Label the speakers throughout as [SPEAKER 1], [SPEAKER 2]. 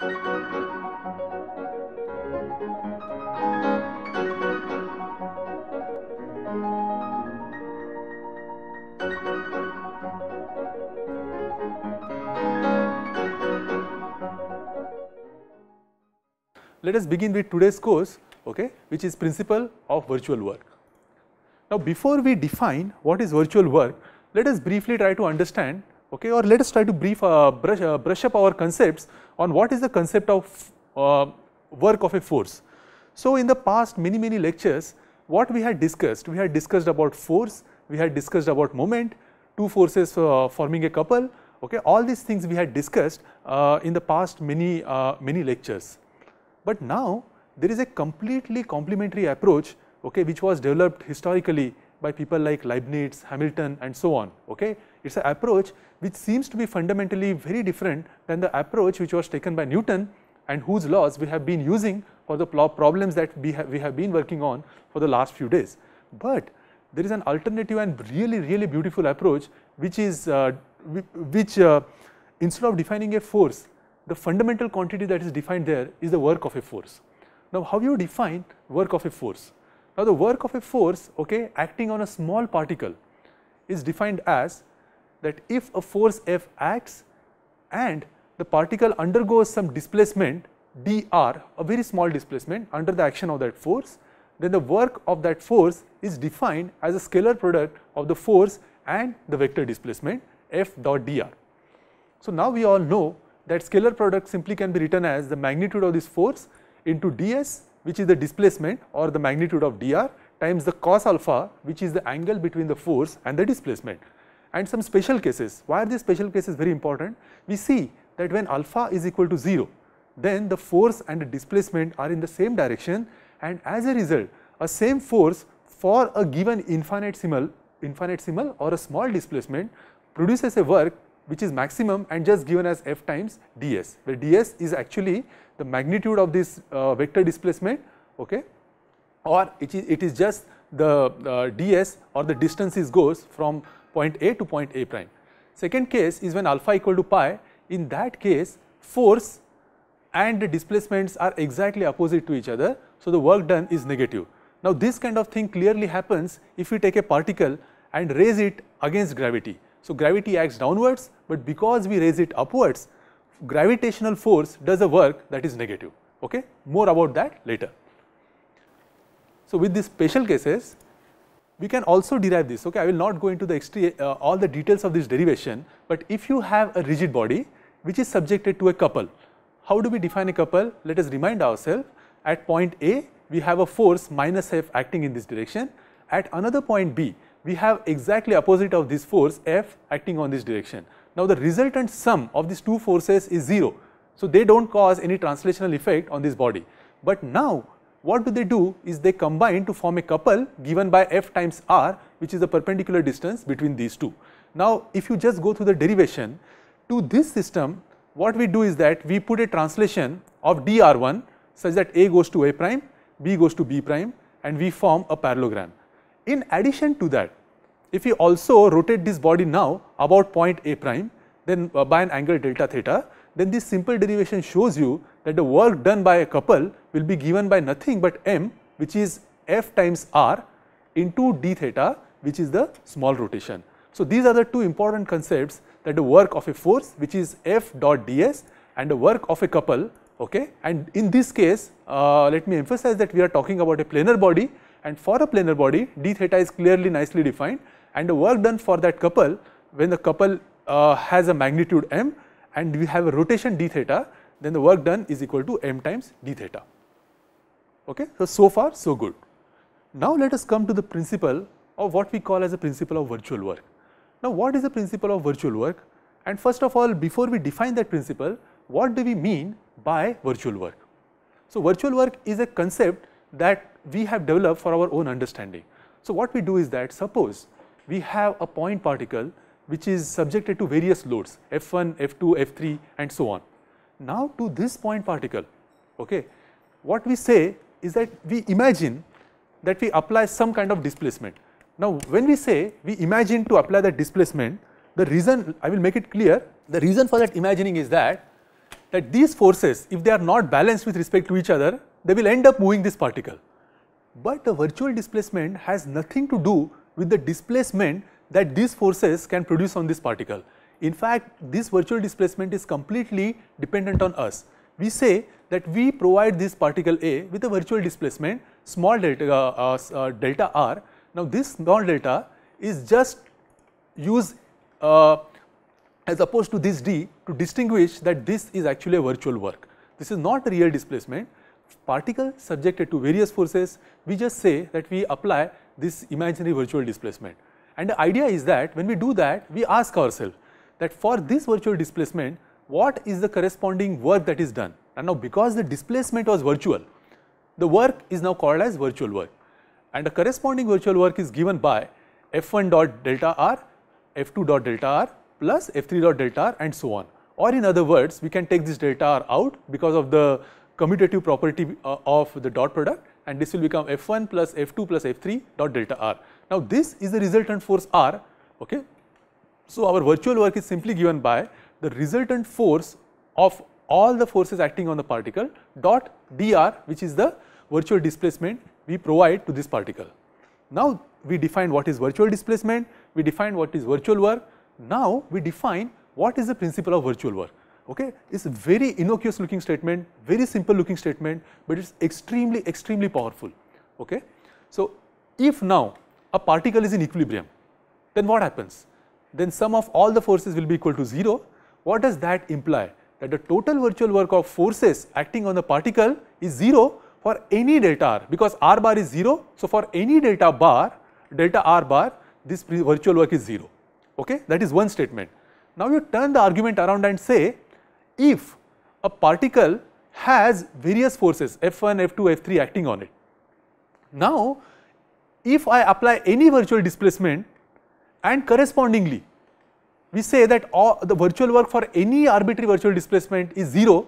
[SPEAKER 1] Let us begin with today's course, okay, which is principle of virtual work. Now, before we define what is virtual work, let us briefly try to understand okay or let us try to brief uh, brush, uh, brush up our concepts on what is the concept of uh, work of a force. So in the past many many lectures what we had discussed we had discussed about force we had discussed about moment two forces uh, forming a couple okay all these things we had discussed uh, in the past many uh, many lectures but now there is a completely complementary approach okay which was developed historically by people like Leibniz Hamilton and so on okay it is an approach which seems to be fundamentally very different than the approach which was taken by Newton and whose laws we have been using for the problems that we have, we have been working on for the last few days. But there is an alternative and really really beautiful approach which is uh, which uh, instead of defining a force the fundamental quantity that is defined there is the work of a force. Now how you define work of a force? Now the work of a force okay acting on a small particle is defined as that if a force F acts and the particle undergoes some displacement dr, a very small displacement under the action of that force, then the work of that force is defined as a scalar product of the force and the vector displacement F dot dr. So, now we all know that scalar product simply can be written as the magnitude of this force into ds which is the displacement or the magnitude of dr times the cos alpha which is the angle between the force and the displacement and some special cases. Why are these special cases very important? We see that when alpha is equal to 0, then the force and the displacement are in the same direction and as a result a same force for a given infinitesimal, infinitesimal or a small displacement produces a work which is maximum and just given as f times ds, where ds is actually the magnitude of this uh, vector displacement okay, or it is, it is just the uh, ds or the distances goes from point A to point A prime. Second case is when alpha equal to pi, in that case force and displacements are exactly opposite to each other. So, the work done is negative. Now, this kind of thing clearly happens if we take a particle and raise it against gravity. So, gravity acts downwards, but because we raise it upwards, gravitational force does a work that is negative. Okay? More about that later. So, with these special cases, we can also derive this. Okay, I will not go into the uh, all the details of this derivation, but if you have a rigid body which is subjected to a couple, how do we define a couple? Let us remind ourselves at point A we have a force minus F acting in this direction, at another point B we have exactly opposite of this force F acting on this direction. Now, the resultant sum of these two forces is 0. So, they do not cause any translational effect on this body. But now, what do they do is they combine to form a couple given by f times r which is the perpendicular distance between these two. Now, if you just go through the derivation to this system what we do is that we put a translation of dr1 such that a goes to a prime, b goes to b prime and we form a parallelogram. In addition to that if we also rotate this body now about point a prime then uh, by an angle delta theta then this simple derivation shows you that the work done by a couple will be given by nothing but m which is f times r into d theta which is the small rotation. So, these are the two important concepts that the work of a force which is F dot ds and the work of a couple okay and in this case uh, let me emphasize that we are talking about a planar body and for a planar body d theta is clearly nicely defined and the work done for that couple when the couple uh, has a magnitude m and we have a rotation d theta then the work done is equal to m times d theta. Okay? So, so far so good. Now, let us come to the principle of what we call as a principle of virtual work. Now, what is the principle of virtual work? And first of all, before we define that principle, what do we mean by virtual work? So, virtual work is a concept that we have developed for our own understanding. So, what we do is that suppose we have a point particle which is subjected to various loads f1, f2, f3 and so on. Now to this point particle, okay, what we say is that we imagine that we apply some kind of displacement. Now when we say we imagine to apply that displacement, the reason I will make it clear, the reason for that imagining is that that these forces if they are not balanced with respect to each other, they will end up moving this particle. But the virtual displacement has nothing to do with the displacement that these forces can produce on this particle. In fact, this virtual displacement is completely dependent on us. We say that we provide this particle A with a virtual displacement small delta, uh, uh, uh, delta r. Now, this small delta is just used uh, as opposed to this d to distinguish that this is actually a virtual work. This is not a real displacement. Particle subjected to various forces, we just say that we apply this imaginary virtual displacement. And the idea is that when we do that, we ask ourselves that for this virtual displacement, what is the corresponding work that is done? And now because the displacement was virtual, the work is now called as virtual work. And the corresponding virtual work is given by F1 dot delta R, F2 dot delta R plus F3 dot delta R and so on. Or in other words, we can take this delta R out because of the commutative property uh, of the dot product and this will become F1 plus F2 plus F3 dot delta R. Now, this is the resultant force R, okay, so, our virtual work is simply given by the resultant force of all the forces acting on the particle dot dr which is the virtual displacement we provide to this particle. Now, we define what is virtual displacement, we define what is virtual work. Now, we define what is the principle of virtual work. Okay? It's a very innocuous looking statement, very simple looking statement, but it's extremely, extremely powerful. Okay? So, if now a particle is in equilibrium, then what happens? then sum of all the forces will be equal to 0. What does that imply? That the total virtual work of forces acting on the particle is 0 for any delta r because r bar is 0. So, for any delta bar, delta r bar, this virtual work is 0. Okay? That is one statement. Now, you turn the argument around and say if a particle has various forces F1, F2, F3 acting on it. Now, if I apply any virtual displacement and correspondingly we say that the virtual work for any arbitrary virtual displacement is 0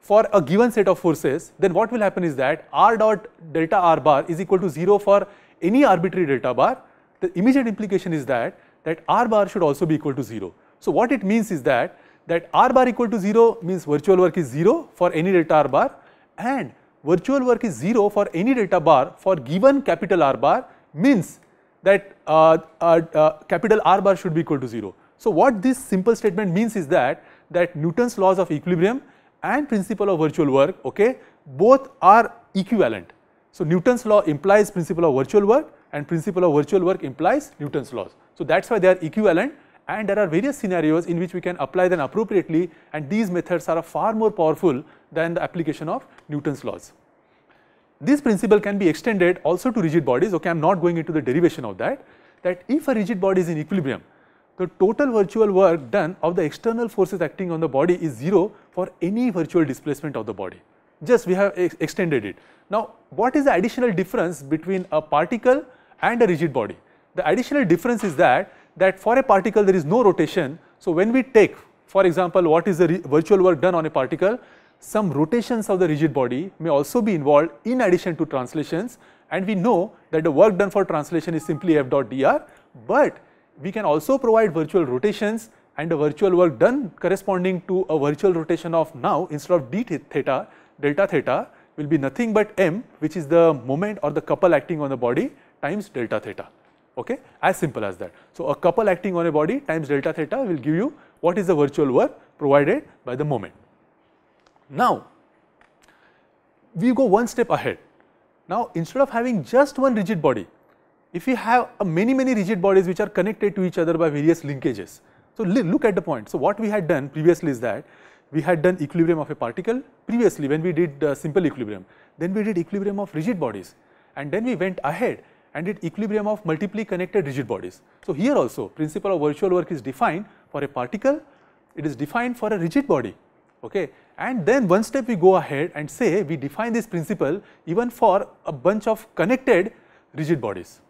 [SPEAKER 1] for a given set of forces then what will happen is that r dot delta r bar is equal to 0 for any arbitrary delta bar the immediate implication is that that r bar should also be equal to 0. So, what it means is that that r bar equal to 0 means virtual work is 0 for any delta r bar and virtual work is 0 for any delta bar for given capital R bar means that uh, uh, uh, capital R bar should be equal to 0. So what this simple statement means is that that Newton's laws of equilibrium and principle of virtual work okay both are equivalent. So Newton's law implies principle of virtual work and principle of virtual work implies Newton's laws. So that's why they are equivalent and there are various scenarios in which we can apply them appropriately and these methods are far more powerful than the application of Newton's laws. This principle can be extended also to rigid bodies, okay, I am not going into the derivation of that, that if a rigid body is in equilibrium, the total virtual work done of the external forces acting on the body is 0 for any virtual displacement of the body. Just we have ex extended it. Now, what is the additional difference between a particle and a rigid body? The additional difference is that, that for a particle there is no rotation. So, when we take for example, what is the virtual work done on a particle? some rotations of the rigid body may also be involved in addition to translations and we know that the work done for translation is simply F dot dr, but we can also provide virtual rotations and the virtual work done corresponding to a virtual rotation of now instead of d theta, delta theta will be nothing but m which is the moment or the couple acting on the body times delta theta okay as simple as that. So, a couple acting on a body times delta theta will give you what is the virtual work provided by the moment. Now, we go one step ahead. Now, instead of having just one rigid body, if we have many, many rigid bodies which are connected to each other by various linkages. So, look at the point. So, what we had done previously is that we had done equilibrium of a particle previously when we did uh, simple equilibrium. Then we did equilibrium of rigid bodies and then we went ahead and did equilibrium of multiply connected rigid bodies. So, here also principle of virtual work is defined for a particle, it is defined for a rigid body okay. And then one step we go ahead and say we define this principle even for a bunch of connected rigid bodies.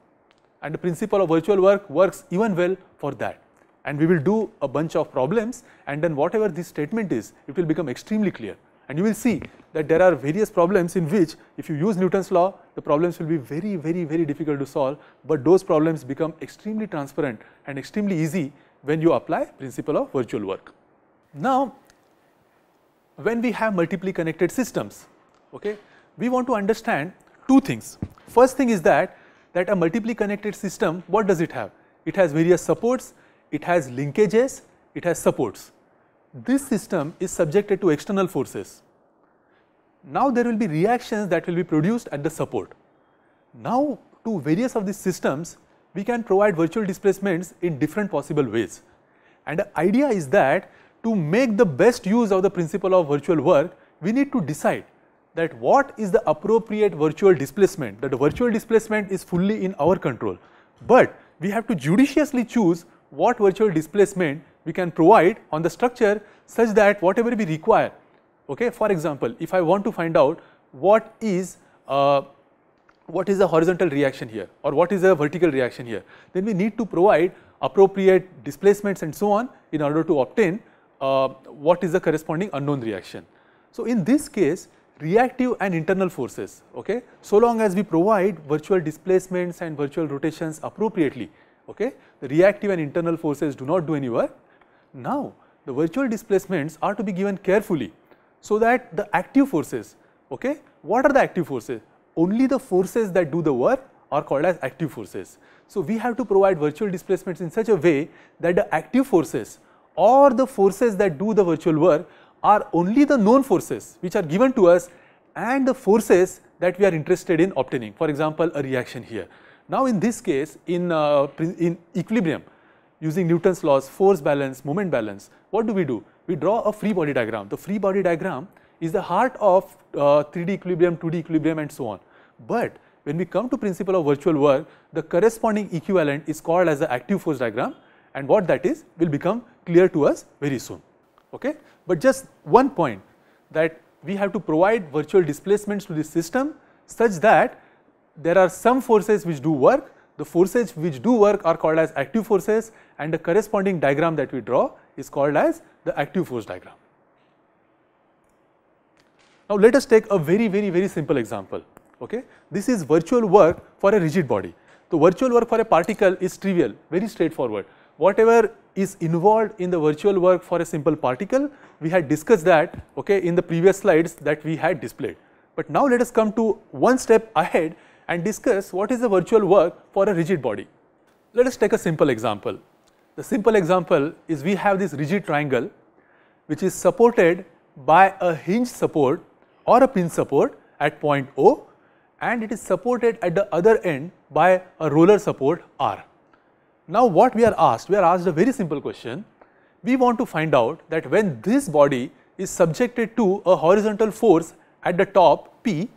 [SPEAKER 1] And the principle of virtual work works even well for that. And we will do a bunch of problems and then whatever this statement is, it will become extremely clear. And you will see that there are various problems in which if you use Newton's law, the problems will be very, very, very difficult to solve, but those problems become extremely transparent and extremely easy when you apply principle of virtual work. Now, when we have multiply connected systems, okay, we want to understand two things. First thing is that, that a multiply connected system, what does it have? It has various supports, it has linkages, it has supports. This system is subjected to external forces. Now there will be reactions that will be produced at the support. Now to various of these systems, we can provide virtual displacements in different possible ways. And the idea is that to make the best use of the principle of virtual work, we need to decide that what is the appropriate virtual displacement, that virtual displacement is fully in our control. But we have to judiciously choose what virtual displacement we can provide on the structure such that whatever we require. Okay? For example, if I want to find out what is uh, what is the horizontal reaction here or what is the vertical reaction here, then we need to provide appropriate displacements and so on in order to obtain uh, what is the corresponding unknown reaction. So, in this case reactive and internal forces okay so long as we provide virtual displacements and virtual rotations appropriately okay the reactive and internal forces do not do any work now the virtual displacements are to be given carefully so that the active forces okay what are the active forces only the forces that do the work are called as active forces so we have to provide virtual displacements in such a way that the active forces or the forces that do the virtual work are only the known forces which are given to us and the forces that we are interested in obtaining. For example, a reaction here. Now, in this case in, uh, in equilibrium using Newton's laws, force balance, moment balance, what do we do? We draw a free body diagram. The free body diagram is the heart of uh, 3D equilibrium, 2D equilibrium and so on. But when we come to principle of virtual work, the corresponding equivalent is called as the active force diagram and what that is will become clear to us very soon. Okay? But just one point that we have to provide virtual displacements to the system such that there are some forces which do work. The forces which do work are called as active forces and the corresponding diagram that we draw is called as the active force diagram. Now, let us take a very, very, very simple example. Okay? This is virtual work for a rigid body. The virtual work for a particle is trivial, very straightforward. Whatever is involved in the virtual work for a simple particle. We had discussed that okay, in the previous slides that we had displayed. But now let us come to one step ahead and discuss what is the virtual work for a rigid body. Let us take a simple example. The simple example is we have this rigid triangle which is supported by a hinge support or a pin support at point O and it is supported at the other end by a roller support R. Now what we are asked? We are asked a very simple question. We want to find out that when this body is subjected to a horizontal force at the top P,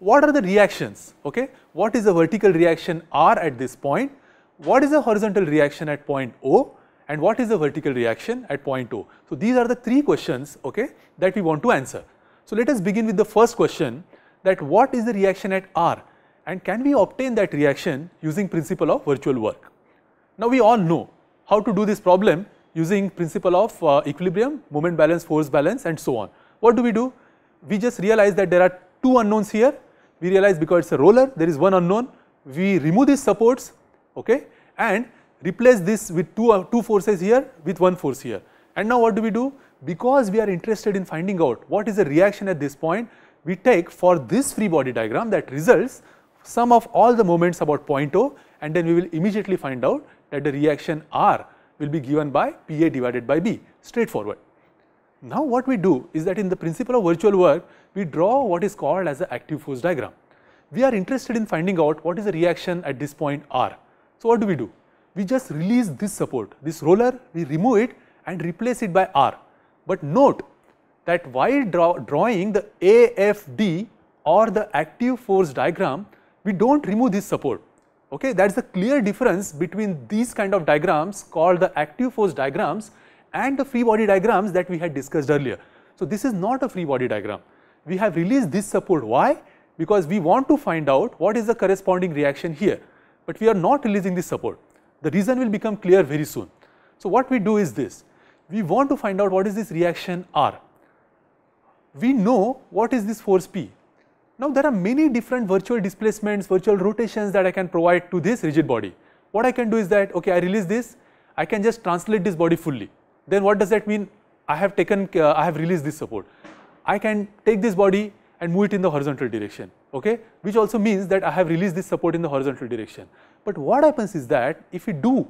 [SPEAKER 1] what are the reactions? Okay, What is the vertical reaction R at this point? What is the horizontal reaction at point O? And what is the vertical reaction at point O? So these are the three questions okay, that we want to answer. So let us begin with the first question that what is the reaction at R and can we obtain that reaction using principle of virtual work. Now we all know how to do this problem using principle of uh, equilibrium, moment balance, force balance and so on. What do we do? We just realize that there are two unknowns here. We realize because it's a roller there is one unknown. We remove these supports okay, and replace this with two, uh, two forces here with one force here. And now what do we do? Because we are interested in finding out what is the reaction at this point, we take for this free body diagram that results sum of all the moments about 0.0 and then we will immediately find out that the reaction R will be given by PA divided by B, straightforward. Now what we do is that in the principle of virtual work, we draw what is called as the active force diagram. We are interested in finding out what is the reaction at this point R. So what do we do? We just release this support, this roller, we remove it and replace it by R. But note that while draw, drawing the AFD or the active force diagram, we do not remove this support. Okay, that is the clear difference between these kind of diagrams called the active force diagrams and the free body diagrams that we had discussed earlier. So, this is not a free body diagram. We have released this support. Why? Because we want to find out what is the corresponding reaction here, but we are not releasing this support. The reason will become clear very soon. So, what we do is this. We want to find out what is this reaction R. We know what is this force P. Now there are many different virtual displacements, virtual rotations that I can provide to this rigid body. What I can do is that, okay, I release this, I can just translate this body fully. Then what does that mean? I have taken, uh, I have released this support. I can take this body and move it in the horizontal direction, okay? Which also means that I have released this support in the horizontal direction. But what happens is that if we do,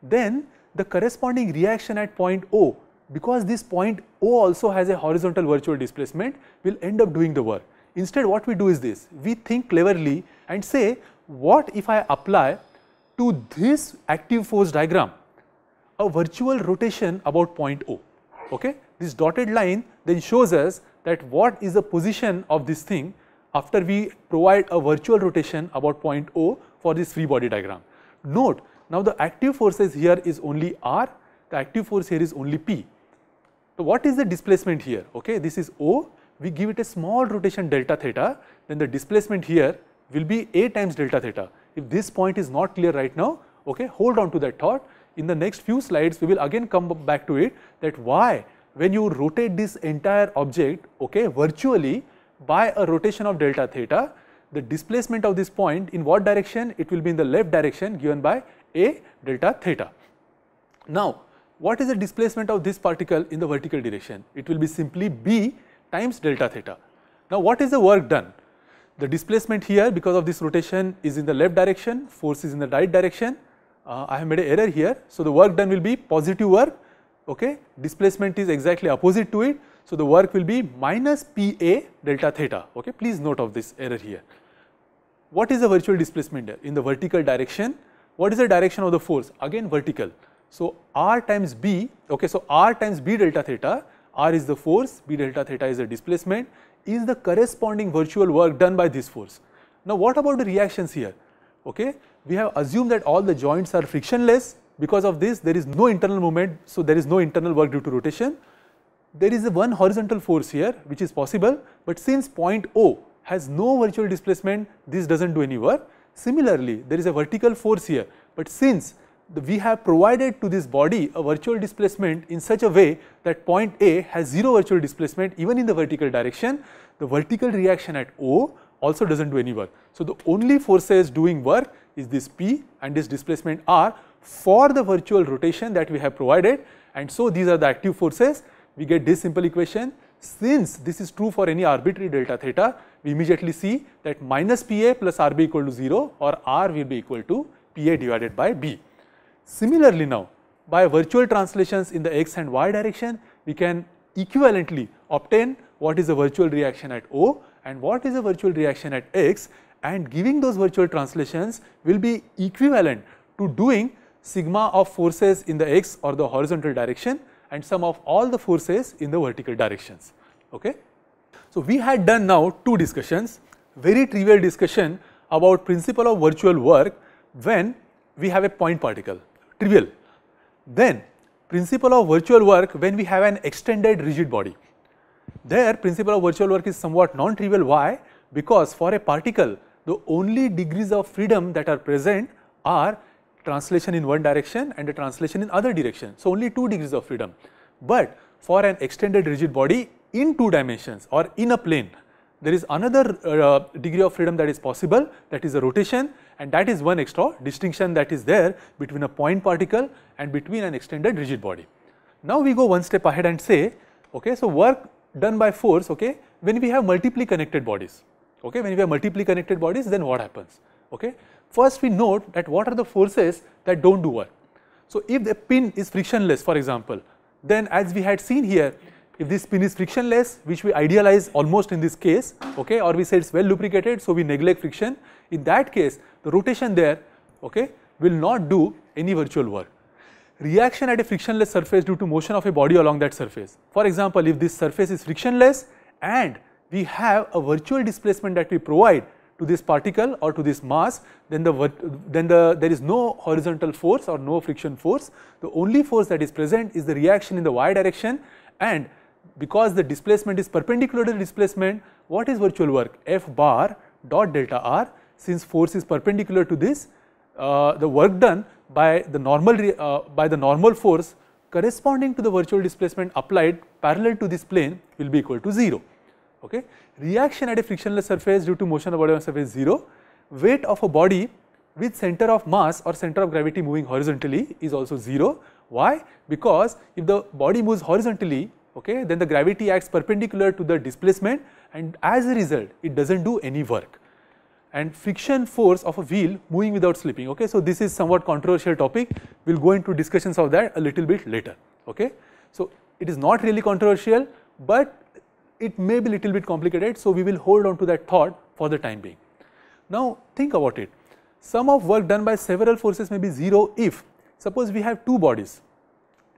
[SPEAKER 1] then the corresponding reaction at point O, because this point O also has a horizontal virtual displacement, will end up doing the work. Instead what we do is this, we think cleverly and say what if I apply to this active force diagram a virtual rotation about point O. Okay? This dotted line then shows us that what is the position of this thing after we provide a virtual rotation about point O for this free body diagram. Note now the active forces here is only R, the active force here is only P. So, what is the displacement here? Okay, this is O we give it a small rotation delta theta, then the displacement here will be A times delta theta. If this point is not clear right now, okay, hold on to that thought. In the next few slides, we will again come back to it that why when you rotate this entire object, okay, virtually by a rotation of delta theta, the displacement of this point in what direction? It will be in the left direction given by A delta theta. Now, what is the displacement of this particle in the vertical direction? It will be simply B times delta theta. Now, what is the work done? The displacement here because of this rotation is in the left direction, force is in the right direction. Uh, I have made an error here. So, the work done will be positive work, okay. displacement is exactly opposite to it. So, the work will be minus P A delta theta, okay. please note of this error here. What is the virtual displacement here? In the vertical direction, what is the direction of the force? Again vertical. So, r times b, okay, so r times b delta theta r is the force, b delta theta is the displacement, is the corresponding virtual work done by this force. Now what about the reactions here? Okay, we have assumed that all the joints are frictionless because of this there is no internal movement, so there is no internal work due to rotation. There is a one horizontal force here which is possible, but since point O has no virtual displacement, this does not do any work. Similarly, there is a vertical force here, but since we have provided to this body a virtual displacement in such a way that point A has 0 virtual displacement even in the vertical direction, the vertical reaction at O also does not do any work. So, the only forces doing work is this P and this displacement R for the virtual rotation that we have provided and so these are the active forces. We get this simple equation since this is true for any arbitrary delta theta, we immediately see that minus Pa plus Rb equal to 0 or R will be equal to Pa divided by B. Similarly now, by virtual translations in the x and y direction, we can equivalently obtain what is a virtual reaction at O and what is a virtual reaction at x and giving those virtual translations will be equivalent to doing sigma of forces in the x or the horizontal direction and sum of all the forces in the vertical directions. Okay? So, we had done now two discussions, very trivial discussion about principle of virtual work when we have a point particle trivial. Then principle of virtual work when we have an extended rigid body. There principle of virtual work is somewhat non-trivial. Why? Because for a particle the only degrees of freedom that are present are translation in one direction and the translation in other direction. So, only 2 degrees of freedom. But for an extended rigid body in 2 dimensions or in a plane, there is another uh, degree of freedom that is possible that is a rotation and that is one extra distinction that is there between a point particle and between an extended rigid body. Now we go one step ahead and say, okay, so work done by force, okay, when we have multiply connected bodies, okay, when we have multiply connected bodies, then what happens, okay. First we note that what are the forces that don't do work. So if the pin is frictionless, for example, then as we had seen here, if this pin is frictionless which we idealize almost in this case okay or we say it's well lubricated so we neglect friction in that case the rotation there okay, will not do any virtual work. Reaction at a frictionless surface due to motion of a body along that surface. For example, if this surface is frictionless and we have a virtual displacement that we provide to this particle or to this mass, then the then the there is no horizontal force or no friction force. The only force that is present is the reaction in the y direction and because the displacement is perpendicular to the displacement, what is virtual work? F bar dot delta r since force is perpendicular to this, uh, the work done by the normal uh, by the normal force corresponding to the virtual displacement applied parallel to this plane will be equal to 0. Okay. Reaction at a frictionless surface due to motion of body on surface 0, weight of a body with center of mass or center of gravity moving horizontally is also 0. Why? Because if the body moves horizontally, okay, then the gravity acts perpendicular to the displacement and as a result it does not do any work and friction force of a wheel moving without slipping. Okay? So, this is somewhat controversial topic, we will go into discussions of that a little bit later. Okay? So, it is not really controversial, but it may be little bit complicated. So, we will hold on to that thought for the time being. Now, think about it, sum of work done by several forces may be 0 if suppose we have two bodies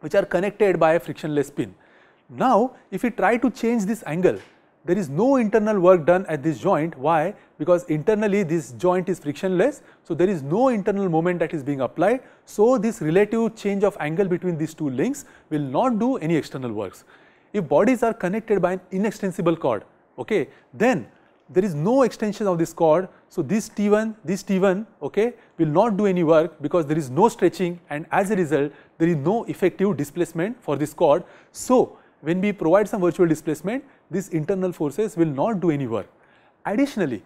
[SPEAKER 1] which are connected by a frictionless pin. Now, if we try to change this angle there is no internal work done at this joint. Why? Because internally this joint is frictionless. So, there is no internal moment that is being applied. So, this relative change of angle between these two links will not do any external works. If bodies are connected by an inextensible cord, okay, then there is no extension of this cord. So, this T1, this T1 okay, will not do any work because there is no stretching and as a result there is no effective displacement for this cord. So, when we provide some virtual displacement, these internal forces will not do any work. Additionally,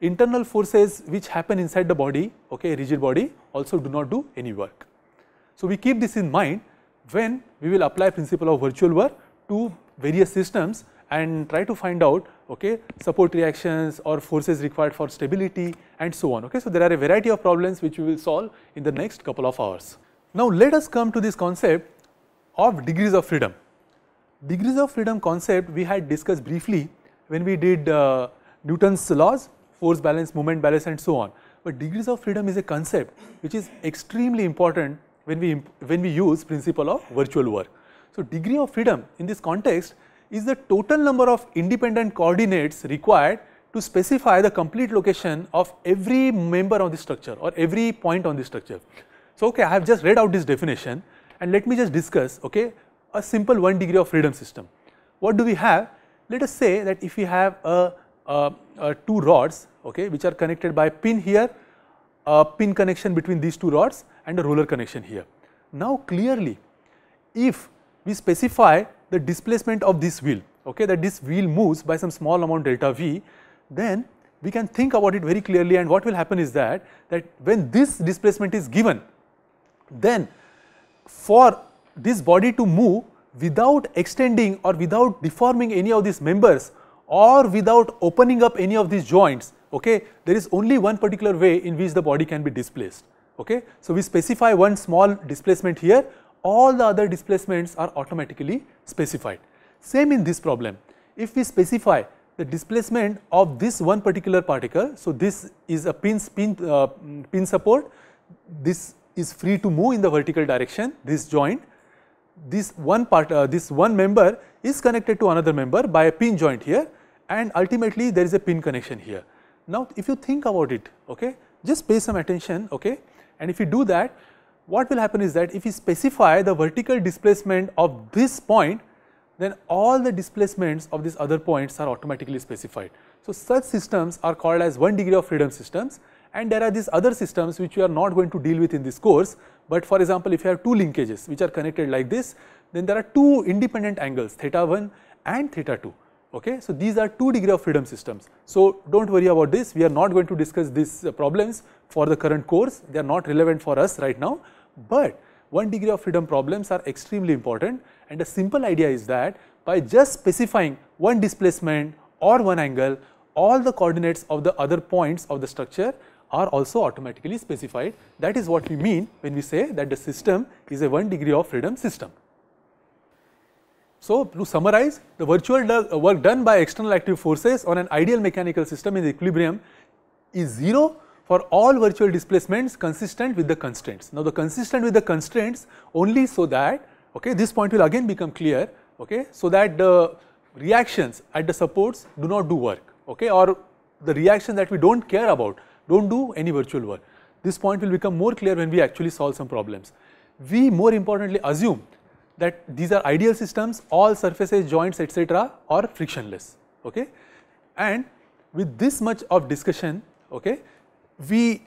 [SPEAKER 1] internal forces which happen inside the body, okay, rigid body also do not do any work. So, we keep this in mind when we will apply principle of virtual work to various systems and try to find out okay, support reactions or forces required for stability and so on. Okay. So, there are a variety of problems which we will solve in the next couple of hours. Now, let us come to this concept of degrees of freedom. Degrees of freedom concept we had discussed briefly when we did uh, Newton's laws, force balance, moment balance and so on. But degrees of freedom is a concept which is extremely important when we, when we use principle of virtual work. So, degree of freedom in this context is the total number of independent coordinates required to specify the complete location of every member of the structure or every point on the structure. So, okay, I have just read out this definition and let me just discuss okay, a simple 1 degree of freedom system. What do we have? Let us say that if we have a, a, a two rods okay, which are connected by pin here, a pin connection between these two rods and a roller connection here. Now clearly if we specify the displacement of this wheel okay, that this wheel moves by some small amount delta V then we can think about it very clearly and what will happen is that that when this displacement is given then for this body to move without extending or without deforming any of these members or without opening up any of these joints, okay, there is only one particular way in which the body can be displaced. Okay. So, we specify one small displacement here, all the other displacements are automatically specified. Same in this problem, if we specify the displacement of this one particular particle, so this is a pin, pin, uh, pin support, this is free to move in the vertical direction, this joint this one part, uh, this one member is connected to another member by a pin joint here and ultimately there is a pin connection here. Now, if you think about it, okay, just pay some attention, okay, and if you do that, what will happen is that if you specify the vertical displacement of this point, then all the displacements of these other points are automatically specified. So, such systems are called as 1 degree of freedom systems and there are these other systems which we are not going to deal with in this course, but for example, if you have two linkages which are connected like this, then there are two independent angles theta 1 and theta 2. Okay? So, these are 2 degree of freedom systems. So, do not worry about this, we are not going to discuss these uh, problems for the current course, they are not relevant for us right now. But 1 degree of freedom problems are extremely important and the simple idea is that by just specifying one displacement or one angle, all the coordinates of the other points of the structure are also automatically specified. That is what we mean when we say that the system is a 1 degree of freedom system. So, to summarize the virtual uh, work done by external active forces on an ideal mechanical system in equilibrium is 0 for all virtual displacements consistent with the constraints. Now, the consistent with the constraints only so that okay, this point will again become clear okay, so that the reactions at the supports do not do work okay, or the reaction that we do not care about don't do any virtual work. This point will become more clear when we actually solve some problems. We more importantly assume that these are ideal systems, all surfaces, joints, etc., are frictionless. Okay? And with this much of discussion, okay, we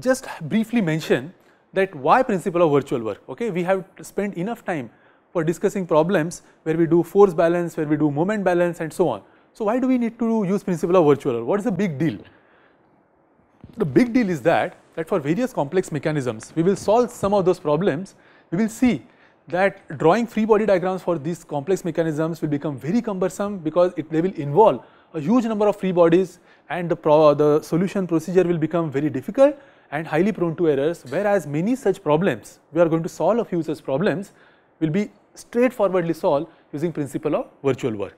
[SPEAKER 1] just briefly mention that why principle of virtual work. Okay? We have spent enough time for discussing problems where we do force balance, where we do moment balance and so on. So, why do we need to use principle of virtual work? What is the big deal? The big deal is that, that for various complex mechanisms, we will solve some of those problems. We will see that drawing free body diagrams for these complex mechanisms will become very cumbersome because it, they will involve a huge number of free bodies and the, pro, the solution procedure will become very difficult and highly prone to errors whereas many such problems we are going to solve a few such problems will be straightforwardly solved using principle of virtual work.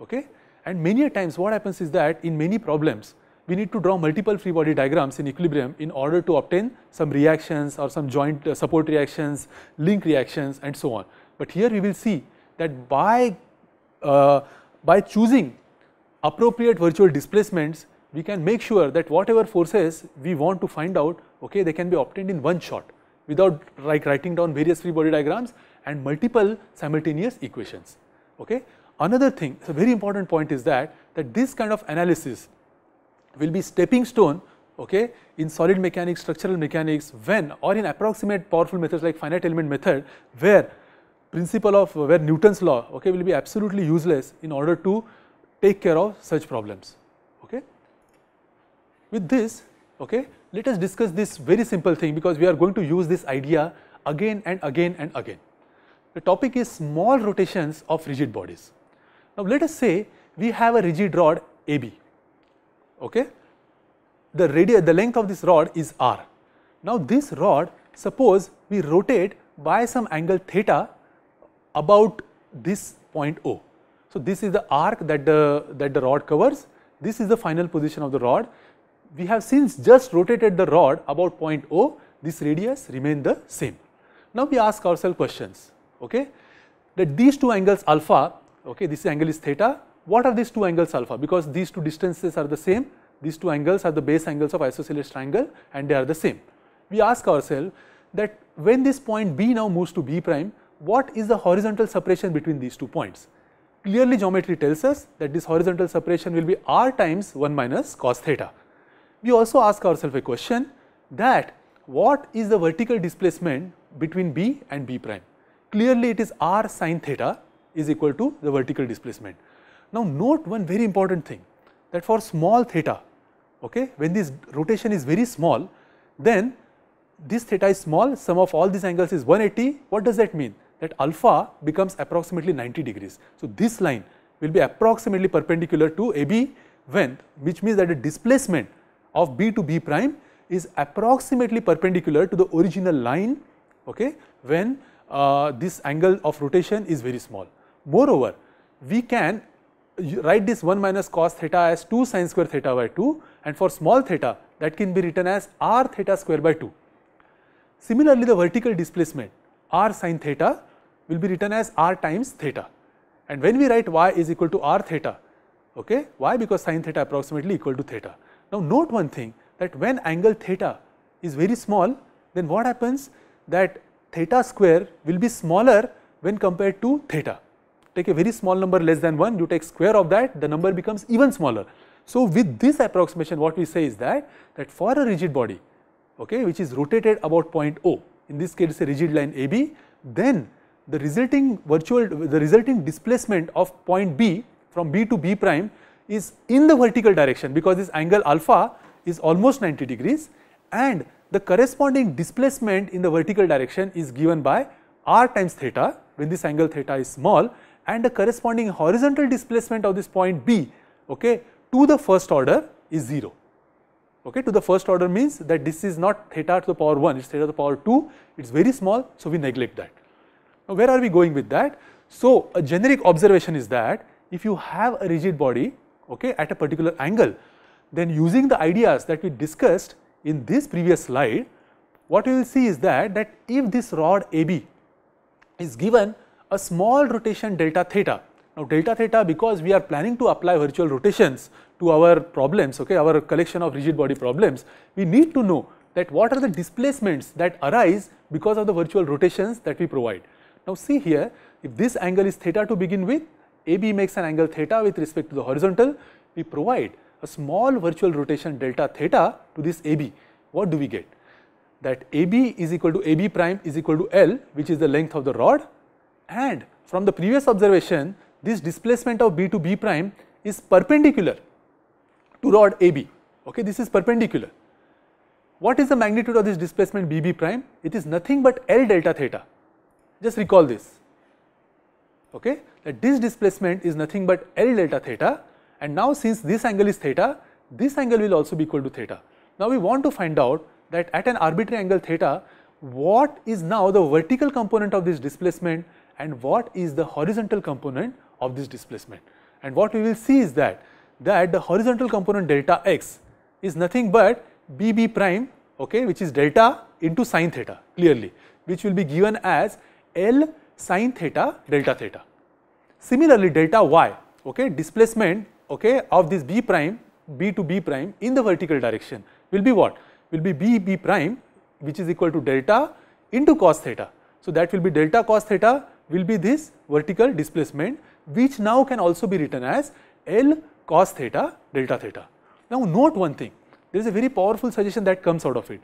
[SPEAKER 1] Okay? And many a times what happens is that in many problems we need to draw multiple free body diagrams in equilibrium in order to obtain some reactions or some joint uh, support reactions, link reactions and so on. But here we will see that by, uh, by choosing appropriate virtual displacements, we can make sure that whatever forces we want to find out, okay, they can be obtained in one shot without like writing down various free body diagrams and multiple simultaneous equations. Okay. Another thing, a very important point is that, that this kind of analysis will be stepping stone okay, in solid mechanics, structural mechanics when or in approximate powerful methods like finite element method where principle of where Newton's law okay, will be absolutely useless in order to take care of such problems. Okay. With this okay, let us discuss this very simple thing because we are going to use this idea again and again and again. The topic is small rotations of rigid bodies. Now let us say we have a rigid rod AB okay. The radius, the length of this rod is r. Now this rod, suppose we rotate by some angle theta about this point O. So this is the arc that the, that the rod covers, this is the final position of the rod. We have since just rotated the rod about point O, this radius remain the same. Now we ask ourselves questions, okay, that these two angles alpha, okay, this angle is theta, what are these two angles alpha? Because these two distances are the same, these two angles are the base angles of isosceles triangle and they are the same. We ask ourselves that when this point B now moves to B prime, what is the horizontal separation between these two points? Clearly geometry tells us that this horizontal separation will be r times 1 minus cos theta. We also ask ourselves a question that what is the vertical displacement between B and B prime? Clearly it is r sine theta is equal to the vertical displacement. Now note one very important thing that for small theta, okay, when this rotation is very small, then this theta is small, sum of all these angles is 180. What does that mean? That alpha becomes approximately 90 degrees. So this line will be approximately perpendicular to AB when which means that the displacement of B to B prime is approximately perpendicular to the original line okay, when uh, this angle of rotation is very small. Moreover, we can write this 1 minus cos theta as 2 sine square theta by 2 and for small theta that can be written as r theta square by 2. Similarly, the vertical displacement r sine theta will be written as r times theta and when we write y is equal to r theta, okay, why because sine theta approximately equal to theta. Now, note one thing that when angle theta is very small then what happens that theta square will be smaller when compared to theta take a very small number less than 1, you take square of that, the number becomes even smaller. So, with this approximation what we say is that, that for a rigid body okay, which is rotated about point O, in this case a rigid line AB, then the resulting virtual, the resulting displacement of point B from B to B prime is in the vertical direction because this angle alpha is almost 90 degrees and the corresponding displacement in the vertical direction is given by r times theta when this angle theta is small and the corresponding horizontal displacement of this point B okay, to the first order is 0. Okay, to the first order means that this is not theta to the power 1, it is theta to the power 2, it is very small, so we neglect that. Now, where are we going with that? So, a generic observation is that if you have a rigid body okay, at a particular angle, then using the ideas that we discussed in this previous slide, what you will see is that, that if this rod AB is given a small rotation delta theta. Now delta theta because we are planning to apply virtual rotations to our problems, okay, our collection of rigid body problems, we need to know that what are the displacements that arise because of the virtual rotations that we provide. Now see here, if this angle is theta to begin with, AB makes an angle theta with respect to the horizontal, we provide a small virtual rotation delta theta to this AB. What do we get? That AB is equal to AB prime is equal to L which is the length of the rod and from the previous observation this displacement of B to B prime is perpendicular to rod AB. Okay, this is perpendicular. What is the magnitude of this displacement BB prime? It is nothing but L delta theta. Just recall this. Okay, that this displacement is nothing but L delta theta and now since this angle is theta, this angle will also be equal to theta. Now we want to find out that at an arbitrary angle theta, what is now the vertical component of this displacement and what is the horizontal component of this displacement. And what we will see is that, that the horizontal component delta x is nothing but bb prime okay, which is delta into sine theta clearly which will be given as L sine theta delta theta. Similarly, delta y okay, displacement okay, of this b prime b to b prime in the vertical direction will be what? Will be b b prime which is equal to delta into cos theta. So, that will be delta cos theta will be this vertical displacement which now can also be written as L cos theta delta theta. Now note one thing, there is a very powerful suggestion that comes out of it.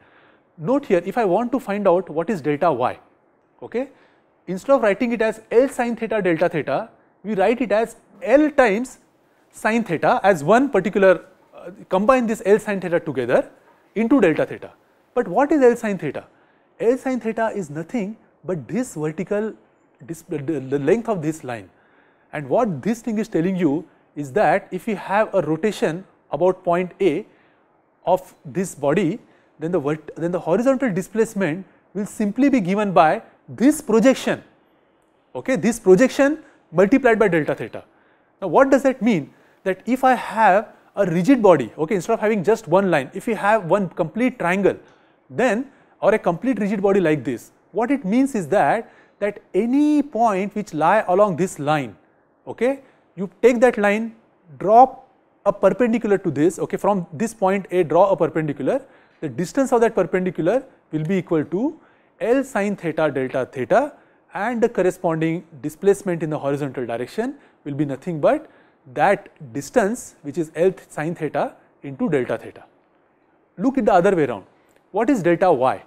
[SPEAKER 1] Note here if I want to find out what is delta y, okay, instead of writing it as L sin theta delta theta, we write it as L times sin theta as one particular uh, combine this L sin theta together into delta theta. But what is L sin theta? L sin theta is nothing but this vertical the length of this line. And what this thing is telling you is that if you have a rotation about point A of this body, then the, then the horizontal displacement will simply be given by this projection, okay, this projection multiplied by delta theta. Now, what does that mean? That if I have a rigid body, okay, instead of having just one line, if you have one complete triangle, then or a complete rigid body like this, what it means is that that any point which lie along this line, okay, you take that line, drop a perpendicular to this, okay, from this point A draw a perpendicular, the distance of that perpendicular will be equal to L sine theta delta theta and the corresponding displacement in the horizontal direction will be nothing but that distance which is L sine theta into delta theta. Look at the other way around. What is delta y?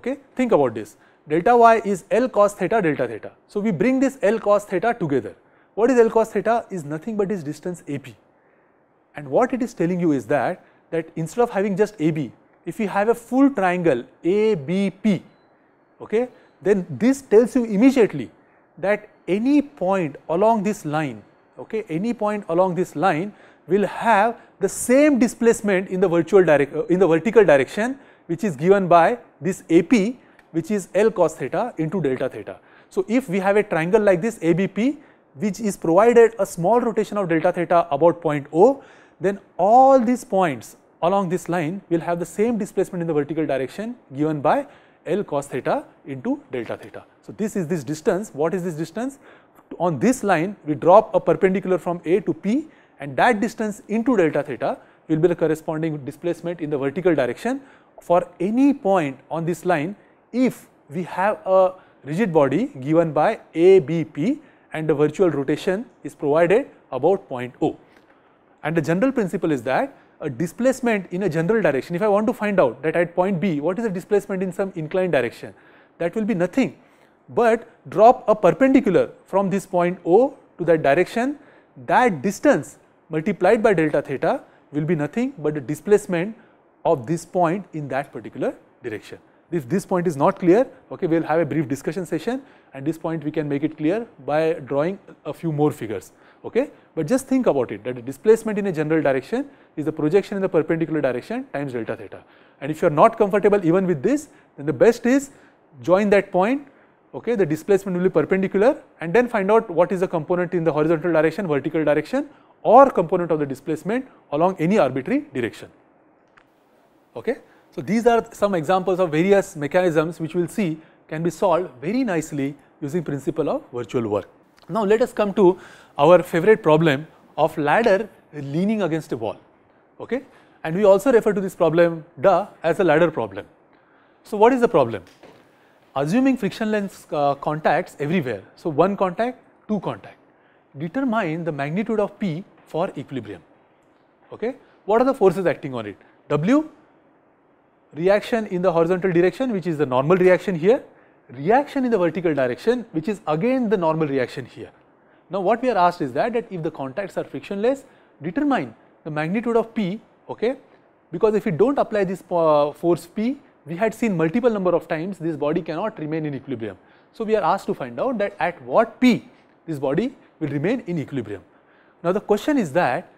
[SPEAKER 1] Okay? Think about this delta y is L cos theta delta theta. So, we bring this L cos theta together. What is L cos theta is nothing but its distance AP. And what it is telling you is that, that instead of having just AB, if we have a full triangle ABP, okay, then this tells you immediately that any point along this line, okay, any point along this line will have the same displacement in the virtual direct, uh, in the vertical direction which is given by this AP which is L cos theta into delta theta. So, if we have a triangle like this ABP which is provided a small rotation of delta theta about point O, then all these points along this line will have the same displacement in the vertical direction given by L cos theta into delta theta. So, this is this distance. What is this distance? On this line, we drop a perpendicular from A to P and that distance into delta theta will be the corresponding displacement in the vertical direction for any point on this line if we have a rigid body given by ABP and the virtual rotation is provided about 0.0. And the general principle is that a displacement in a general direction, if I want to find out that at point B, what is the displacement in some inclined direction, that will be nothing, but drop a perpendicular from this point O to that direction, that distance multiplied by delta theta will be nothing but the displacement of this point in that particular direction. If this point is not clear, okay, we'll have a brief discussion session and this point we can make it clear by drawing a few more figures. Okay? But just think about it that the displacement in a general direction is the projection in the perpendicular direction times delta theta. And if you are not comfortable even with this, then the best is join that point, okay, the displacement will be perpendicular and then find out what is the component in the horizontal direction, vertical direction or component of the displacement along any arbitrary direction. Okay? So these are some examples of various mechanisms which we will see can be solved very nicely using principle of virtual work. Now let us come to our favorite problem of ladder leaning against a wall. Okay? And we also refer to this problem duh as a ladder problem. So what is the problem? Assuming frictionless uh, contacts everywhere. So one contact, two contact. Determine the magnitude of P for equilibrium. Okay? What are the forces acting on it? W reaction in the horizontal direction which is the normal reaction here, reaction in the vertical direction which is again the normal reaction here. Now what we are asked is that, that if the contacts are frictionless, determine the magnitude of P, okay, because if we do not apply this uh, force P, we had seen multiple number of times this body cannot remain in equilibrium. So we are asked to find out that at what P this body will remain in equilibrium. Now the question is that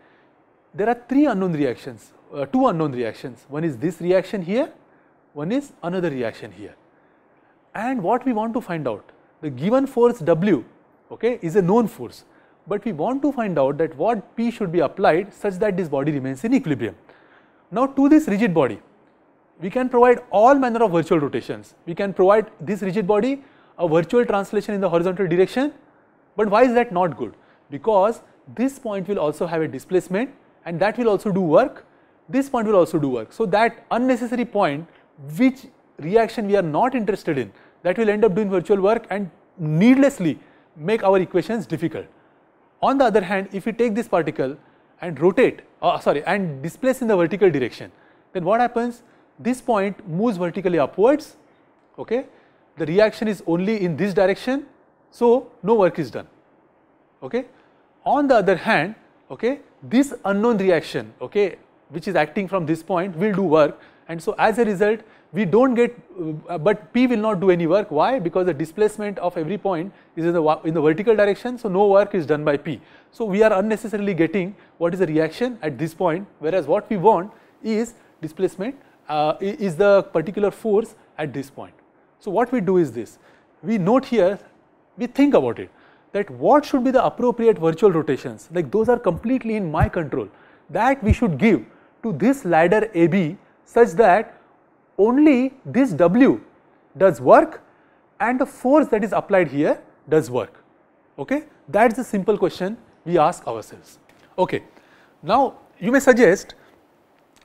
[SPEAKER 1] there are three unknown reactions uh, two unknown reactions. One is this reaction here, one is another reaction here. And what we want to find out, the given force W okay, is a known force, but we want to find out that what P should be applied such that this body remains in equilibrium. Now to this rigid body, we can provide all manner of virtual rotations. We can provide this rigid body a virtual translation in the horizontal direction, but why is that not good? Because this point will also have a displacement and that will also do work this point will also do work. So, that unnecessary point which reaction we are not interested in that will end up doing virtual work and needlessly make our equations difficult. On the other hand, if we take this particle and rotate uh, sorry and displace in the vertical direction, then what happens? This point moves vertically upwards, okay? the reaction is only in this direction, so no work is done. Okay? On the other hand, okay, this unknown reaction, okay, which is acting from this point will do work and so as a result we do not get uh, but P will not do any work why because the displacement of every point is in the, in the vertical direction so no work is done by P. So we are unnecessarily getting what is the reaction at this point whereas what we want is displacement uh, is the particular force at this point. So what we do is this we note here we think about it that what should be the appropriate virtual rotations like those are completely in my control that we should give to this ladder AB such that only this W does work and the force that is applied here does work. Okay? That is the simple question we ask ourselves. Okay. Now, you may suggest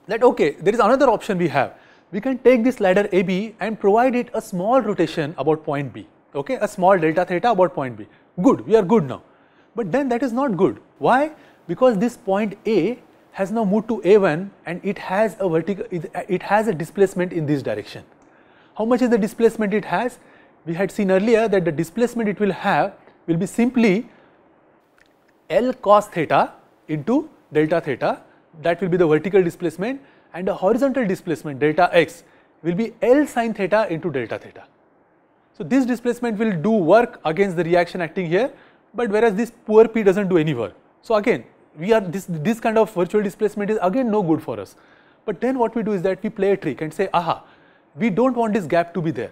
[SPEAKER 1] that okay, there is another option we have. We can take this ladder AB and provide it a small rotation about point B, okay, a small delta theta about point B. Good, we are good now. But then that is not good. Why? Because this point A has now moved to A1 and it has a vertical, it, has a displacement in this direction. How much is the displacement it has? We had seen earlier that the displacement it will have will be simply L cos theta into delta theta that will be the vertical displacement and the horizontal displacement delta x will be L sin theta into delta theta. So, this displacement will do work against the reaction acting here, but whereas this poor p does not do any work. So, again we are this, this kind of virtual displacement is again no good for us. But then what we do is that we play a trick and say, aha, we don't want this gap to be there.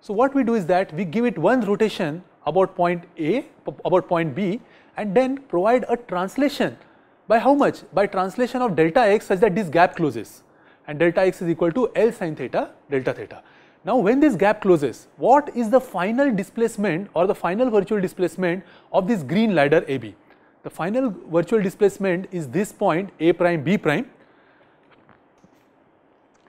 [SPEAKER 1] So what we do is that we give it one rotation about point A, about point B and then provide a translation by how much? By translation of delta x such that this gap closes and delta x is equal to L sine theta delta theta. Now when this gap closes, what is the final displacement or the final virtual displacement of this green ladder AB? The final virtual displacement is this point A prime B prime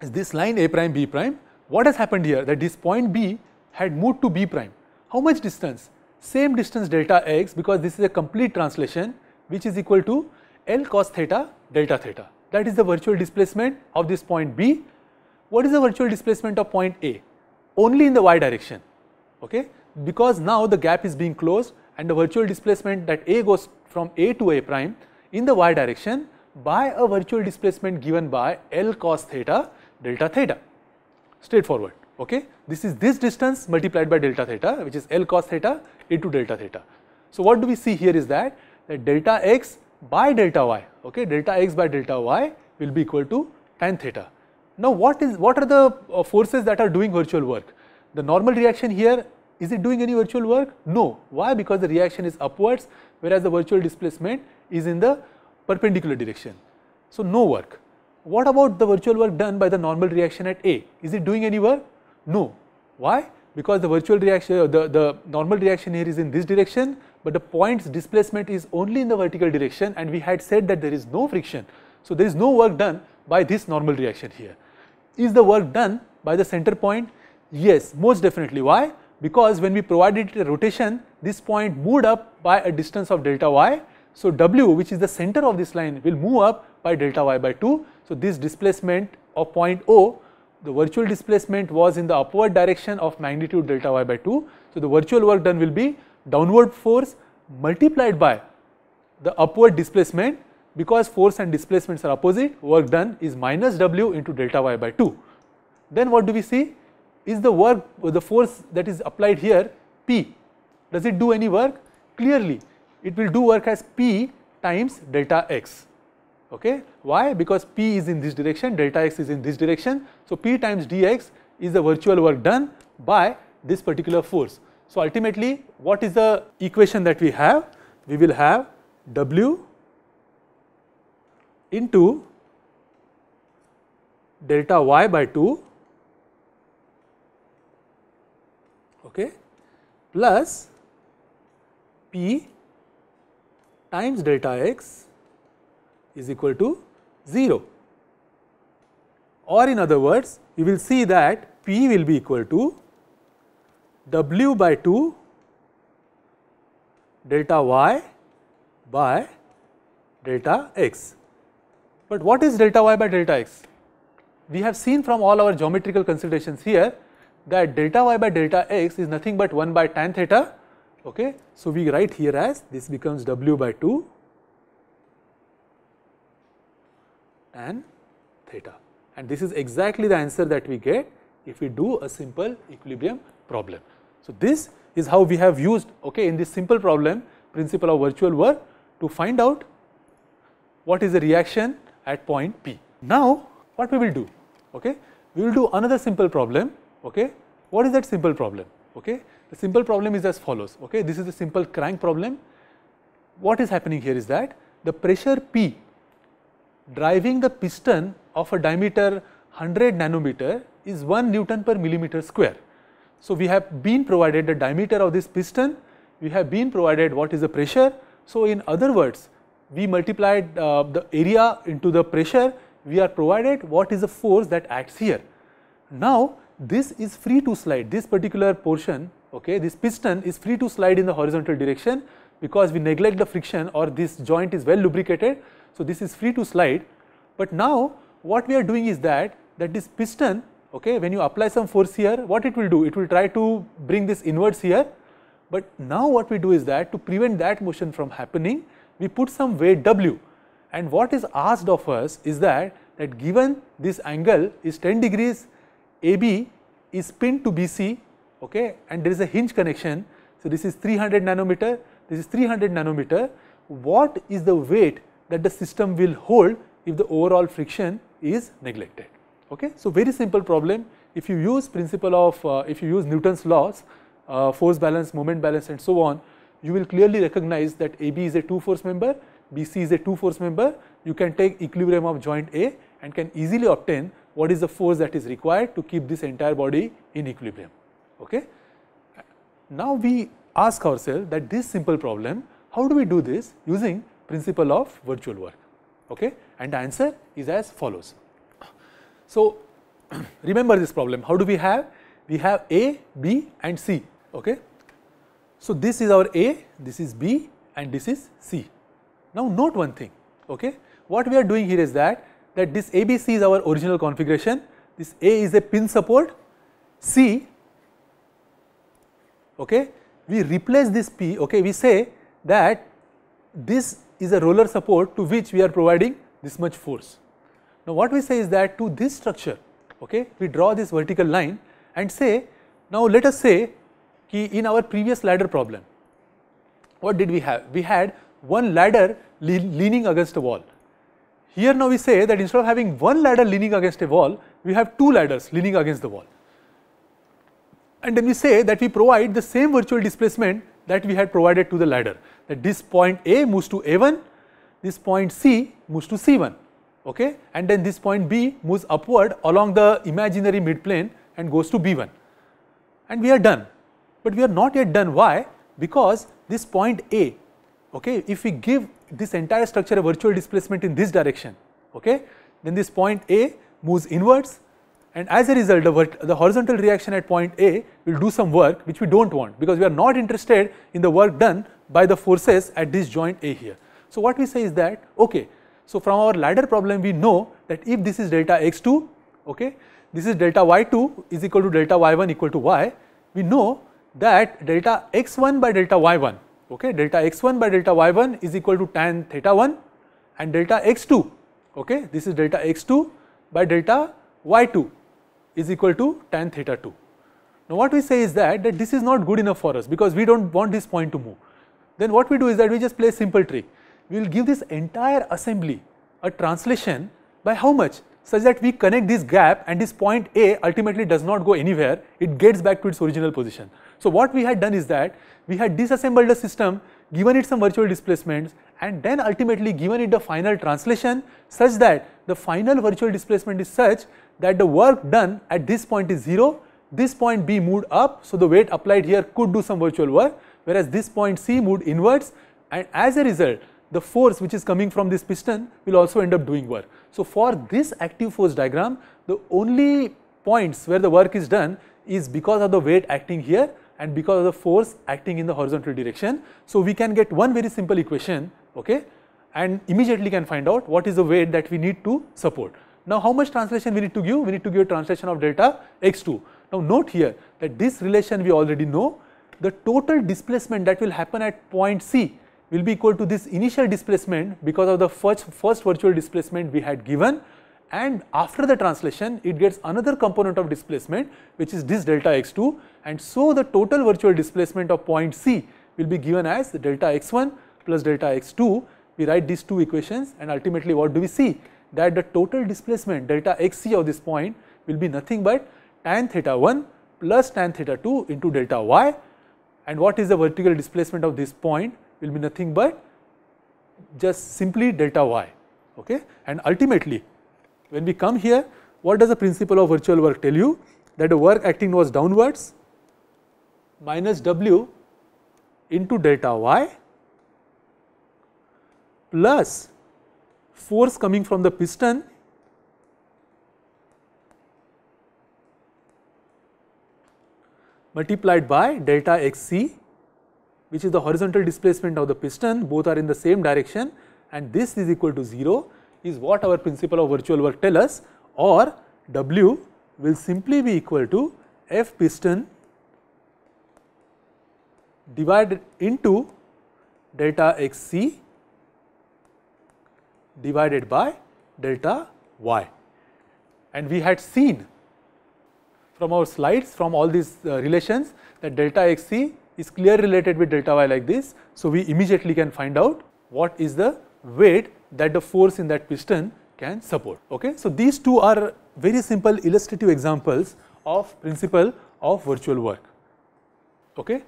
[SPEAKER 1] is this line A prime B prime. What has happened here that this point B had moved to B prime. How much distance? Same distance delta x because this is a complete translation which is equal to L cos theta delta theta. That is the virtual displacement of this point B. What is the virtual displacement of point A? Only in the y direction okay because now the gap is being closed and the virtual displacement that A goes from A to A prime in the y direction by a virtual displacement given by L cos theta delta theta. Straightforward. Okay? This is this distance multiplied by delta theta which is L cos theta into delta theta. So, what do we see here is that, that delta x by delta y, okay, delta x by delta y will be equal to tan theta. Now, what is what are the uh, forces that are doing virtual work? The normal reaction here is it doing any virtual work? No. Why? Because the reaction is upwards whereas the virtual displacement is in the perpendicular direction. So, no work. What about the virtual work done by the normal reaction at A? Is it doing any work? No. Why? Because the virtual reaction, the, the normal reaction here is in this direction, but the point's displacement is only in the vertical direction and we had said that there is no friction. So, there is no work done by this normal reaction here. Is the work done by the center point? Yes, most definitely. Why? because when we provided it a rotation, this point moved up by a distance of delta y. So, W which is the center of this line will move up by delta y by 2. So, this displacement of point O, the virtual displacement was in the upward direction of magnitude delta y by 2. So, the virtual work done will be downward force multiplied by the upward displacement because force and displacements are opposite work done is minus W into delta y by 2. Then what do we see? is the work the force that is applied here P. Does it do any work? Clearly it will do work as P times delta x. Okay? Why? Because P is in this direction, delta x is in this direction. So, P times dx is the virtual work done by this particular force. So, ultimately what is the equation that we have? We will have W into delta y by 2 okay, plus P times delta x is equal to 0 or in other words you will see that P will be equal to W by 2 delta y by delta x. But what is delta y by delta x? We have seen from all our geometrical considerations here that delta y by delta x is nothing but 1 by tan theta. Okay. So, we write here as this becomes w by 2 tan theta and this is exactly the answer that we get if we do a simple equilibrium problem. So, this is how we have used okay, in this simple problem principle of virtual work to find out what is the reaction at point P. Now, what we will do? Okay? We will do another simple problem Okay? What is that simple problem? Okay? The simple problem is as follows. Okay? This is a simple crank problem. What is happening here is that the pressure P driving the piston of a diameter 100 nanometer is 1 Newton per millimeter square. So, we have been provided the diameter of this piston, we have been provided what is the pressure. So, in other words, we multiplied uh, the area into the pressure, we are provided what is the force that acts here. Now, this is free to slide this particular portion okay this piston is free to slide in the horizontal direction because we neglect the friction or this joint is well lubricated so this is free to slide but now what we are doing is that that this piston okay when you apply some force here what it will do it will try to bring this inwards here but now what we do is that to prevent that motion from happening we put some weight w and what is asked of us is that that given this angle is 10 degrees AB is pinned to BC okay, and there is a hinge connection. So, this is 300 nanometer, this is 300 nanometer. What is the weight that the system will hold if the overall friction is neglected? Okay? So, very simple problem. If you use principle of, uh, if you use Newton's laws, uh, force balance, moment balance and so on, you will clearly recognize that AB is a 2 force member, BC is a 2 force member. You can take equilibrium of joint A and can easily obtain what is the force that is required to keep this entire body in equilibrium. Okay? Now we ask ourselves that this simple problem, how do we do this using principle of virtual work? Okay? And the answer is as follows. So remember this problem, how do we have? We have A, B and C. Okay? So this is our A, this is B and this is C. Now note one thing, okay? what we are doing here is that that this ABC is our original configuration, this A is a pin support, C, okay, we replace this P, okay, we say that this is a roller support to which we are providing this much force. Now, what we say is that to this structure, okay, we draw this vertical line and say, now let us say ki in our previous ladder problem, what did we have? We had one ladder le leaning against a wall here now we say that instead of having one ladder leaning against a wall, we have two ladders leaning against the wall. And then we say that we provide the same virtual displacement that we had provided to the ladder. That this point A moves to A1, this point C moves to C1 okay? and then this point B moves upward along the imaginary midplane and goes to B1 and we are done. But we are not yet done why? Because this point A okay, if we give this entire structure a virtual displacement in this direction, okay, then this point A moves inwards and as a result the, the horizontal reaction at point A will do some work which we do not want because we are not interested in the work done by the forces at this joint A here. So, what we say is that okay, so from our ladder problem we know that if this is delta x2 okay, this is delta y2 is equal to delta y1 equal to y, we know that delta x1 by delta y1 okay delta x1 by delta y1 is equal to tan theta 1 and delta x2 okay this is delta x2 by delta y2 is equal to tan theta 2. Now what we say is that that this is not good enough for us because we don't want this point to move. Then what we do is that we just play a simple trick. We will give this entire assembly a translation by how much such that we connect this gap and this point A ultimately does not go anywhere, it gets back to its original position. So what we had done is that we had disassembled the system, given it some virtual displacements and then ultimately given it the final translation such that the final virtual displacement is such that the work done at this point is 0, this point B moved up. So the weight applied here could do some virtual work whereas this point C moved inwards and as a result the force which is coming from this piston will also end up doing work. So for this active force diagram the only points where the work is done is because of the weight acting here and because of the force acting in the horizontal direction. So, we can get one very simple equation okay, and immediately can find out what is the weight that we need to support. Now, how much translation we need to give? We need to give a translation of delta x2. Now, note here that this relation we already know the total displacement that will happen at point C will be equal to this initial displacement because of the first, first virtual displacement we had given and after the translation it gets another component of displacement which is this delta x2 and so the total virtual displacement of point C will be given as delta x1 plus delta x2. We write these two equations and ultimately what do we see? That the total displacement delta xc of this point will be nothing but tan theta 1 plus tan theta 2 into delta y and what is the vertical displacement of this point will be nothing but just simply delta y. Okay? And ultimately when we come here what does the principle of virtual work tell you? That the work acting was downwards minus W into delta y plus force coming from the piston multiplied by delta xc which is the horizontal displacement of the piston both are in the same direction and this is equal to 0 is what our principle of virtual work tell us or W will simply be equal to F piston divided into delta x c divided by delta y. And we had seen from our slides from all these uh, relations that delta x c is clearly related with delta y like this. So, we immediately can find out what is the weight that the force in that piston can support. Okay? So, these two are very simple illustrative examples of principle of virtual work. Okay?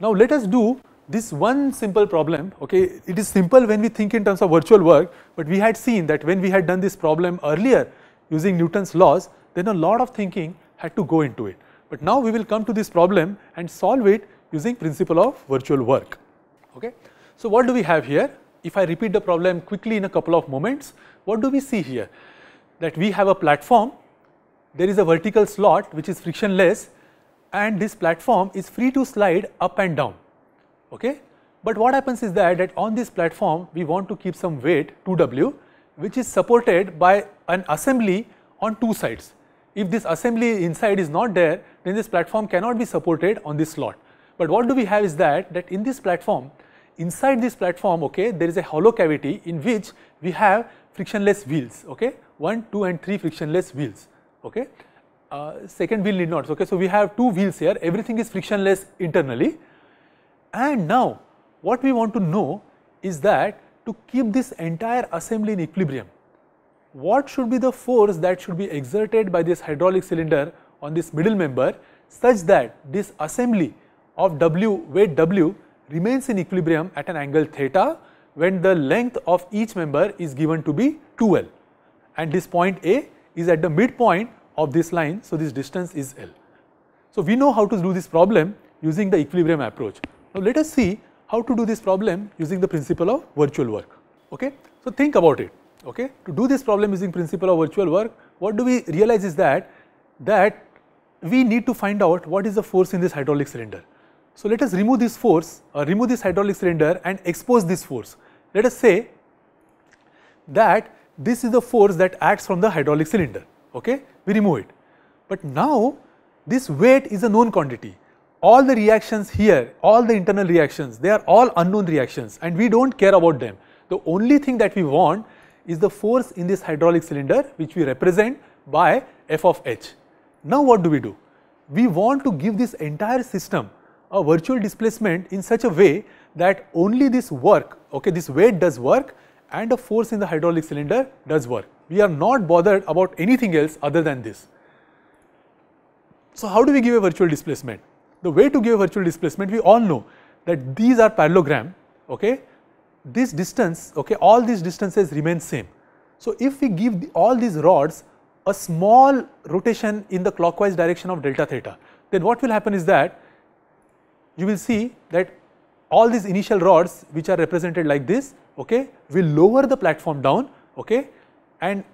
[SPEAKER 1] Now let us do this one simple problem, okay, it is simple when we think in terms of virtual work, but we had seen that when we had done this problem earlier using Newton's laws, then a lot of thinking had to go into it. But now we will come to this problem and solve it using principle of virtual work, okay. So what do we have here? If I repeat the problem quickly in a couple of moments, what do we see here? That we have a platform, there is a vertical slot which is frictionless and this platform is free to slide up and down. Okay? But what happens is that, that on this platform we want to keep some weight 2W which is supported by an assembly on two sides. If this assembly inside is not there then this platform cannot be supported on this slot. But what do we have is that, that in this platform, inside this platform okay, there is a hollow cavity in which we have frictionless wheels, okay, 1, 2 and 3 frictionless wheels. Okay uh, second wheel need not. Okay, so we have two wheels here, everything is frictionless internally. And now what we want to know is that to keep this entire assembly in equilibrium, what should be the force that should be exerted by this hydraulic cylinder on this middle member such that this assembly of W weight W remains in equilibrium at an angle theta when the length of each member is given to be 2L and this point A is at the midpoint of this line. So, this distance is L. So, we know how to do this problem using the equilibrium approach. Now, let us see how to do this problem using the principle of virtual work. Okay? So, think about it. Okay? To do this problem using principle of virtual work, what do we realize is that, that we need to find out what is the force in this hydraulic cylinder. So, let us remove this force or uh, remove this hydraulic cylinder and expose this force. Let us say that this is the force that acts from the hydraulic cylinder. Okay? we remove it. But now this weight is a known quantity. All the reactions here, all the internal reactions, they are all unknown reactions and we do not care about them. The only thing that we want is the force in this hydraulic cylinder which we represent by F of H. Now what do we do? We want to give this entire system a virtual displacement in such a way that only this work, okay, this weight does work and the force in the hydraulic cylinder does work. We are not bothered about anything else other than this. So how do we give a virtual displacement? The way to give a virtual displacement, we all know that these are parallelogram, okay? This distance, okay, all these distances remain same. So if we give the, all these rods a small rotation in the clockwise direction of delta theta, then what will happen is that you will see that all these initial rods which are represented like this, okay, will lower the platform down, okay, and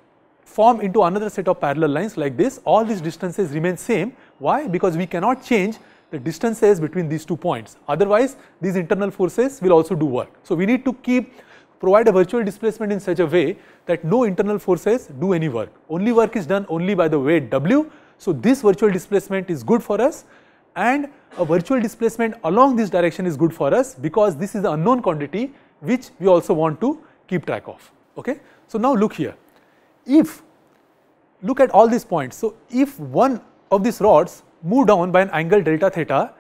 [SPEAKER 1] form into another set of parallel lines like this. All these distances remain same. Why? Because we cannot change the distances between these two points. Otherwise, these internal forces will also do work. So, we need to keep provide a virtual displacement in such a way that no internal forces do any work. Only work is done only by the weight W. So, this virtual displacement is good for us and a virtual displacement along this direction is good for us because this is the unknown quantity which we also want to keep track of. Okay? So, now look here if look at all these points. So, if one of these rods move down by an angle delta theta,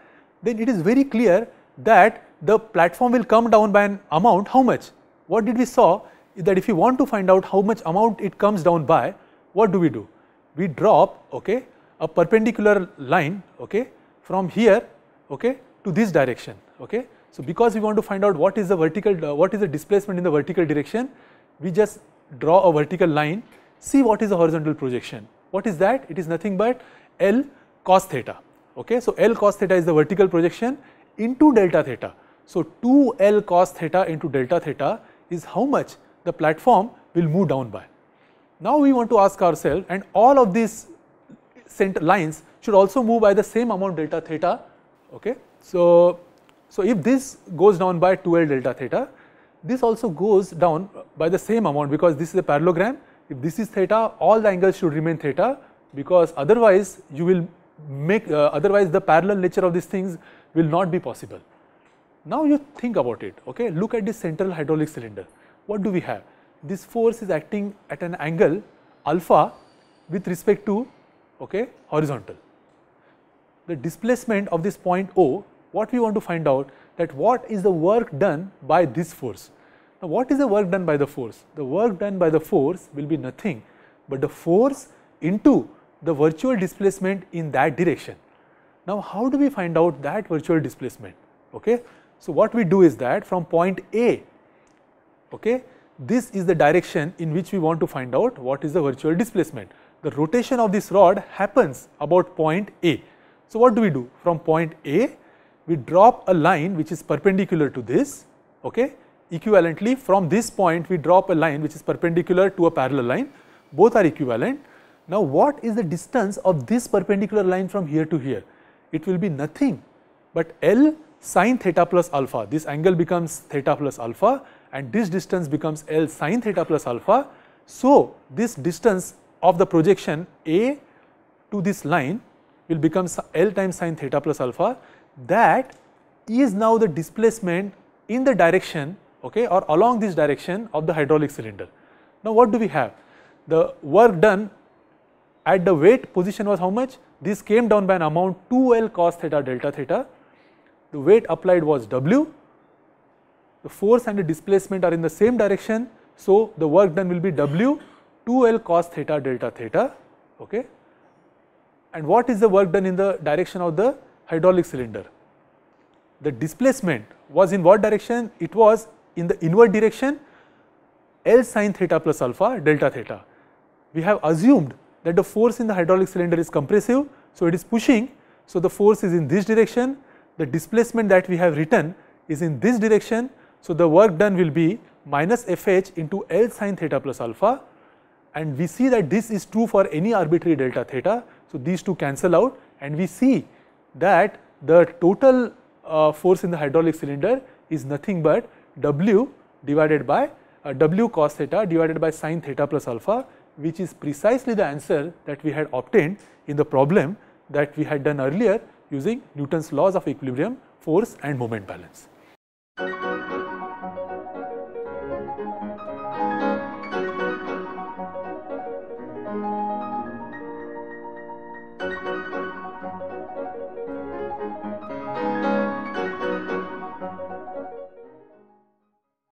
[SPEAKER 1] then it is very clear that the platform will come down by an amount how much? What did we saw is that if you want to find out how much amount it comes down by, what do we do? We drop okay, a perpendicular line okay, from here okay, to this direction. Okay. So, because we want to find out what is the vertical, uh, what is the displacement in the vertical direction, we just draw a vertical line see what is the horizontal projection. What is that? It is nothing but L cos theta. Okay? So, L cos theta is the vertical projection into delta theta. So, 2 L cos theta into delta theta is how much the platform will move down by. Now, we want to ask ourselves and all of these center lines should also move by the same amount delta theta. Okay? So, so, if this goes down by 2 L delta theta, this also goes down by the same amount because this is a parallelogram if this is theta, all the angles should remain theta because otherwise you will make, uh, otherwise the parallel nature of these things will not be possible. Now you think about it, okay, look at this central hydraulic cylinder. What do we have? This force is acting at an angle alpha with respect to, okay, horizontal. The displacement of this point O, what we want to find out that what is the work done by this force. Now what is the work done by the force? The work done by the force will be nothing but the force into the virtual displacement in that direction. Now how do we find out that virtual displacement? Okay? So what we do is that from point A, okay, this is the direction in which we want to find out what is the virtual displacement. The rotation of this rod happens about point A. So what do we do? From point A, we drop a line which is perpendicular to this okay, equivalently from this point we drop a line which is perpendicular to a parallel line, both are equivalent. Now what is the distance of this perpendicular line from here to here? It will be nothing but L sine theta plus alpha, this angle becomes theta plus alpha and this distance becomes L sine theta plus alpha. So this distance of the projection A to this line will become L times sine theta plus alpha that is now the displacement in the direction okay, or along this direction of the hydraulic cylinder. Now what do we have? The work done at the weight position was how much? This came down by an amount 2L cos theta delta theta. The weight applied was W. The force and the displacement are in the same direction. So, the work done will be W 2L cos theta delta theta. Okay. And what is the work done in the direction of the hydraulic cylinder? The displacement was in what direction? It was in the inward direction L sine theta plus alpha delta theta. We have assumed that the force in the hydraulic cylinder is compressive. So, it is pushing. So, the force is in this direction. The displacement that we have written is in this direction. So, the work done will be minus Fh into L sine theta plus alpha and we see that this is true for any arbitrary delta theta. So, these two cancel out and we see that the total uh, force in the hydraulic cylinder is nothing but W divided by uh, W cos theta divided by sine theta plus alpha which is precisely the answer that we had obtained in the problem that we had done earlier using Newton's laws of equilibrium, force and moment balance.